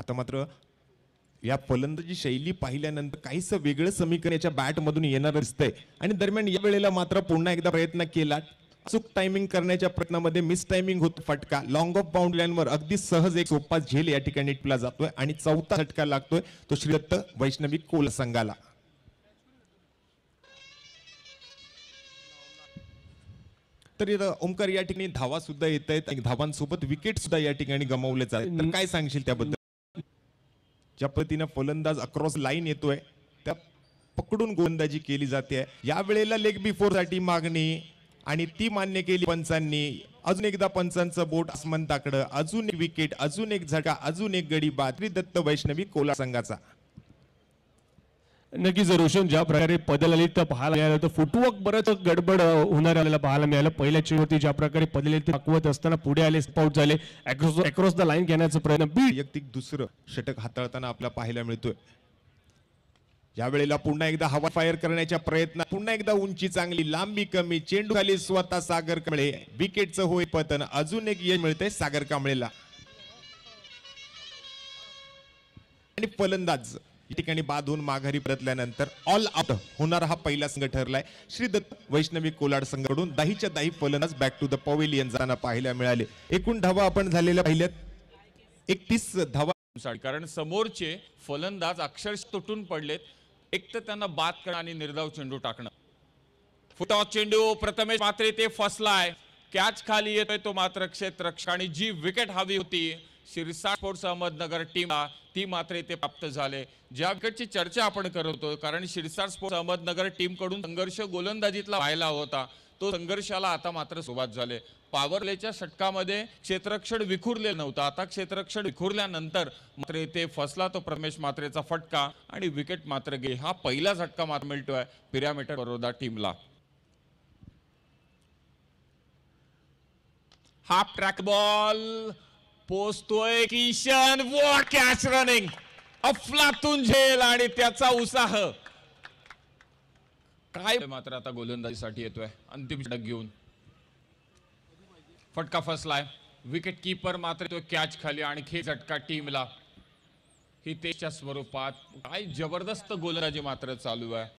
आता मात्र या फलंदाजी शैली पाहिल्यानंतर काहीसं वेगळं समीकरण याच्या बॅटमधून येणार दिसतंय आणि दरम्यान या वेळेला मात्र पुन्हा एकदा प्रयत्न केला चूक टायमिंग करण्याच्या प्रयत्नामध्ये मिस टायमिंग होत फटका लॉंग ऑफ बाउंड लाईनवर अगदी सहज एक सोपा झेल या ठिकाणी टिपला जातोय आणि चौथा झटका लागतोय तो श्रीदत्त वैष्णवी कोल संघाला तर ओमकार या ठिकाणी धावा सुद्धा येत आहेत धावांसोबत विकेट सुद्धा या ठिकाणी गमावले जातात काय सांगशील त्याबद्दल ज्या पद्धतीनं फलंदाज अक्रॉस लाईन येतोय त्या पकडून गोलंदाजी केली जाते या वेळेला लेग बिफोर साठी मागणी आणि ती मान्य केली पंचांनी अजून एकदा पंचांचं बोट आसमंताकडं अजून एक विकेट अजून एक झटका अजून एक गडी बाद्री दत्त वैष्णवी कोला संघाचा जर रोशन ज्या प्रकारे पदल आली तर पाहायला मिळालं तर फुटवर्क बरंच गडबड होणार आलेला पाहायला मिळालं पहिल्या चेंडूवरती ज्या प्रकारे पदल दाखवत असताना पुढे आले स्पाउट झाले अक्रॉस द लाईन घेण्याचा प्रयत्न वैयक्तिक दुसरं षटक हाताळताना आपल्याला पाहायला मिळतोय वेळेला पुन्हा एकदा हवा फायर करण्याच्या प्रयत्न पुन्हा एकदा उंची चांगली लांबी कमी चेंडू खाली स्वतः सागर कांबळे विकेटचं होय पतन अजून एक यश मिळते सागर कांबळेला आणि फलंदाज या ठिकाणी बाद होऊन माघारी परतल्यानंतर ऑल आउट होणार हा पहिला संघ ठरलाय श्री दत्त वैष्णवी कोलाड संघाकडून दहीच्या दाही फलंदाज बॅक टू द पवेलियन जाताना पाहायला मिळाले एकूण धावा आपण झालेल्या पाहिल्यात एकतीस धावा कारण समोरचे फलंदाज अक्षरश तुटून पडलेत एक तर त्यांना बाद करणं आणि निर्धाव चेंडू टाकणं फुटॉ चेंडू प्रथमेश मात्र ते फसलाय कॅच खाली येतोय तो मात्र क्षेत्र आणि जी विकेट हवी होती शिरसाट स्पोर्ट्स अहमदनगर टीम ती मात्र इथे प्राप्त झाले ज्या चर्चा आपण करत कारण शिरसाट स्पोर्ट्स अहमदनगर टीमकडून संघर्ष गोलंदाजीतला व्हायला होता तो संघर्षाला आता मात्र सुरुवात झाले पावरलेच्या षटकामध्ये क्षेत्रक्षण विखुरले नव्हतं आता क्षेत्रक्षण विखुरल्यानंतर मात्र इथे फसला तो प्रमेश मात्रेचा फटका आणि विकेट मात्र गे हा पहिला झटका मात्र मिळतोय पिरामिटर बरोदा टीमला हाफ ट्रॅक बॉल पोचतोय किशन वो कॅच रनिंग अफलातून झेल आणि त्याचा उत्साह काय मात्र आता गोलंदाजीसाठी येतोय अंतिम झटक घेऊन फटका फसलाय विकेट किपर मात्र तो कॅच खाली आणखी झटका टीमला ही त्याच्या स्वरूपात काय जबरदस्त गोलंदाजी मात्र चालू आहे